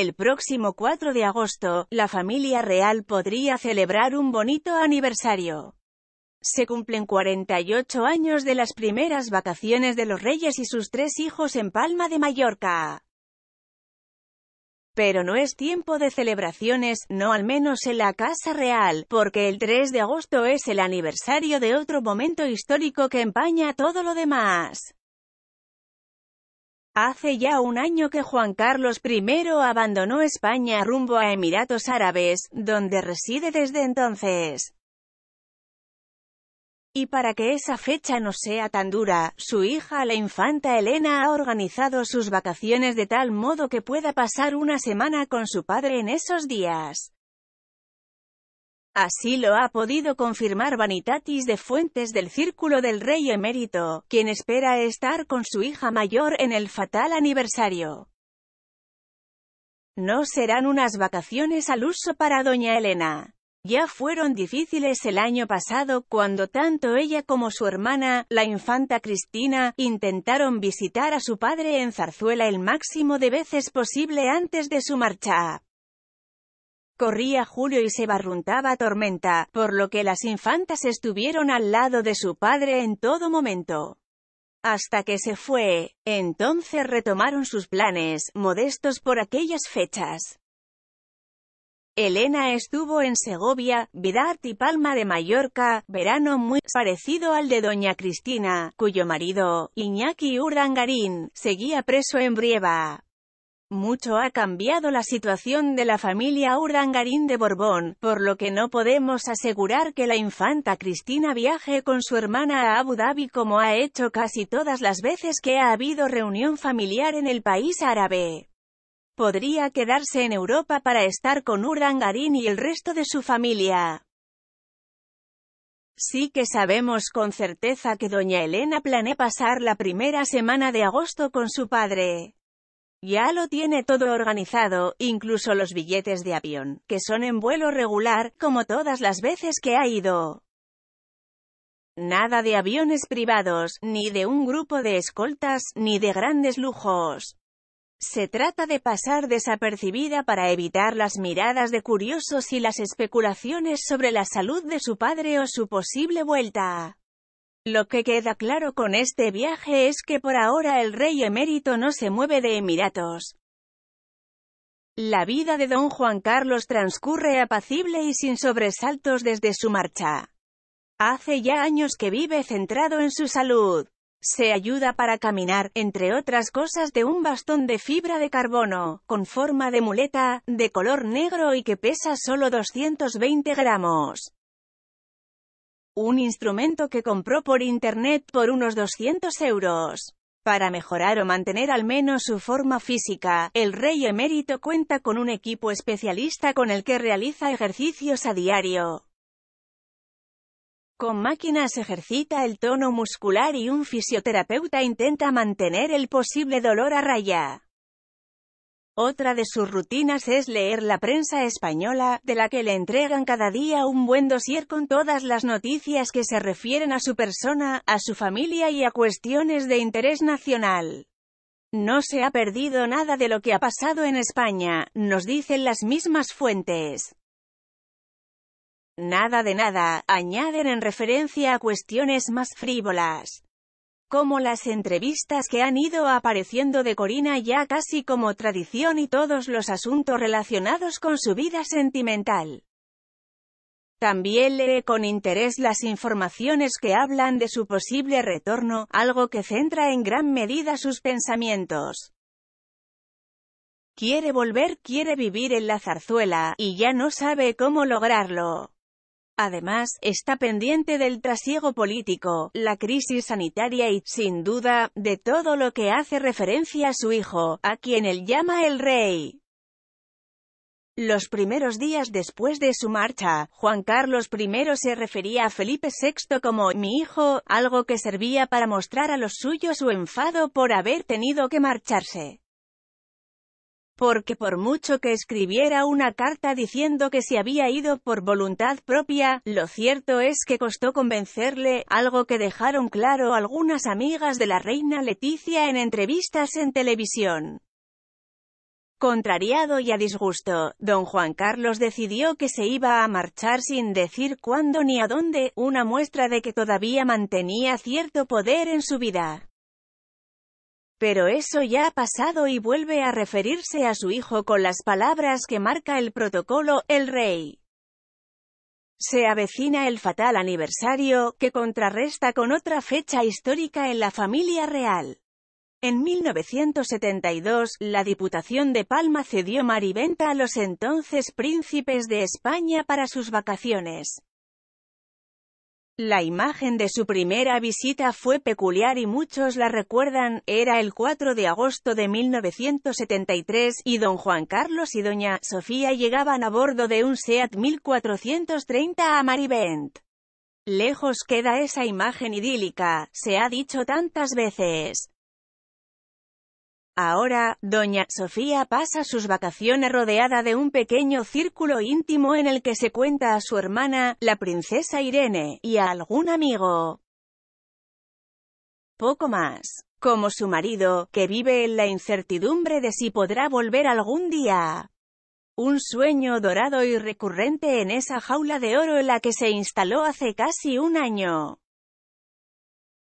El próximo 4 de agosto, la familia real podría celebrar un bonito aniversario. Se cumplen 48 años de las primeras vacaciones de los reyes y sus tres hijos en Palma de Mallorca. Pero no es tiempo de celebraciones, no al menos en la Casa Real, porque el 3 de agosto es el aniversario de otro momento histórico que empaña todo lo demás. Hace ya un año que Juan Carlos I abandonó España rumbo a Emiratos Árabes, donde reside desde entonces. Y para que esa fecha no sea tan dura, su hija la infanta Elena ha organizado sus vacaciones de tal modo que pueda pasar una semana con su padre en esos días. Así lo ha podido confirmar Vanitatis de fuentes del Círculo del Rey Emérito, quien espera estar con su hija mayor en el fatal aniversario. No serán unas vacaciones al uso para doña Elena. Ya fueron difíciles el año pasado cuando tanto ella como su hermana, la infanta Cristina, intentaron visitar a su padre en Zarzuela el máximo de veces posible antes de su marcha. Corría Julio y se barruntaba Tormenta, por lo que las infantas estuvieron al lado de su padre en todo momento. Hasta que se fue, entonces retomaron sus planes, modestos por aquellas fechas. Elena estuvo en Segovia, Vidart y Palma de Mallorca, verano muy parecido al de doña Cristina, cuyo marido, Iñaki Urdangarín, seguía preso en Brieva. Mucho ha cambiado la situación de la familia Urdangarín de Borbón, por lo que no podemos asegurar que la infanta Cristina viaje con su hermana a Abu Dhabi como ha hecho casi todas las veces que ha habido reunión familiar en el país árabe. Podría quedarse en Europa para estar con Urdangarín y el resto de su familia. Sí que sabemos con certeza que doña Elena planea pasar la primera semana de agosto con su padre. Ya lo tiene todo organizado, incluso los billetes de avión, que son en vuelo regular, como todas las veces que ha ido. Nada de aviones privados, ni de un grupo de escoltas, ni de grandes lujos. Se trata de pasar desapercibida para evitar las miradas de curiosos y las especulaciones sobre la salud de su padre o su posible vuelta. Lo que queda claro con este viaje es que por ahora el rey emérito no se mueve de Emiratos. La vida de don Juan Carlos transcurre apacible y sin sobresaltos desde su marcha. Hace ya años que vive centrado en su salud. Se ayuda para caminar, entre otras cosas, de un bastón de fibra de carbono, con forma de muleta, de color negro y que pesa solo 220 gramos un instrumento que compró por internet por unos 200 euros. Para mejorar o mantener al menos su forma física, el rey emérito cuenta con un equipo especialista con el que realiza ejercicios a diario. Con máquinas ejercita el tono muscular y un fisioterapeuta intenta mantener el posible dolor a raya. Otra de sus rutinas es leer la prensa española, de la que le entregan cada día un buen dossier con todas las noticias que se refieren a su persona, a su familia y a cuestiones de interés nacional. No se ha perdido nada de lo que ha pasado en España, nos dicen las mismas fuentes. Nada de nada, añaden en referencia a cuestiones más frívolas como las entrevistas que han ido apareciendo de Corina ya casi como tradición y todos los asuntos relacionados con su vida sentimental. También lee con interés las informaciones que hablan de su posible retorno, algo que centra en gran medida sus pensamientos. Quiere volver, quiere vivir en la zarzuela, y ya no sabe cómo lograrlo. Además, está pendiente del trasiego político, la crisis sanitaria y, sin duda, de todo lo que hace referencia a su hijo, a quien él llama el rey. Los primeros días después de su marcha, Juan Carlos I se refería a Felipe VI como «mi hijo», algo que servía para mostrar a los suyos su enfado por haber tenido que marcharse porque por mucho que escribiera una carta diciendo que se había ido por voluntad propia, lo cierto es que costó convencerle, algo que dejaron claro algunas amigas de la reina Leticia en entrevistas en televisión. Contrariado y a disgusto, don Juan Carlos decidió que se iba a marchar sin decir cuándo ni a dónde, una muestra de que todavía mantenía cierto poder en su vida. Pero eso ya ha pasado y vuelve a referirse a su hijo con las palabras que marca el protocolo, el rey. Se avecina el fatal aniversario, que contrarresta con otra fecha histórica en la familia real. En 1972, la Diputación de Palma cedió Mariventa a los entonces príncipes de España para sus vacaciones. La imagen de su primera visita fue peculiar y muchos la recuerdan, era el 4 de agosto de 1973, y don Juan Carlos y doña Sofía llegaban a bordo de un SEAT 1430 a Maribent. Lejos queda esa imagen idílica, se ha dicho tantas veces. Ahora, doña Sofía pasa sus vacaciones rodeada de un pequeño círculo íntimo en el que se cuenta a su hermana, la princesa Irene, y a algún amigo. Poco más. Como su marido, que vive en la incertidumbre de si podrá volver algún día. Un sueño dorado y recurrente en esa jaula de oro en la que se instaló hace casi un año.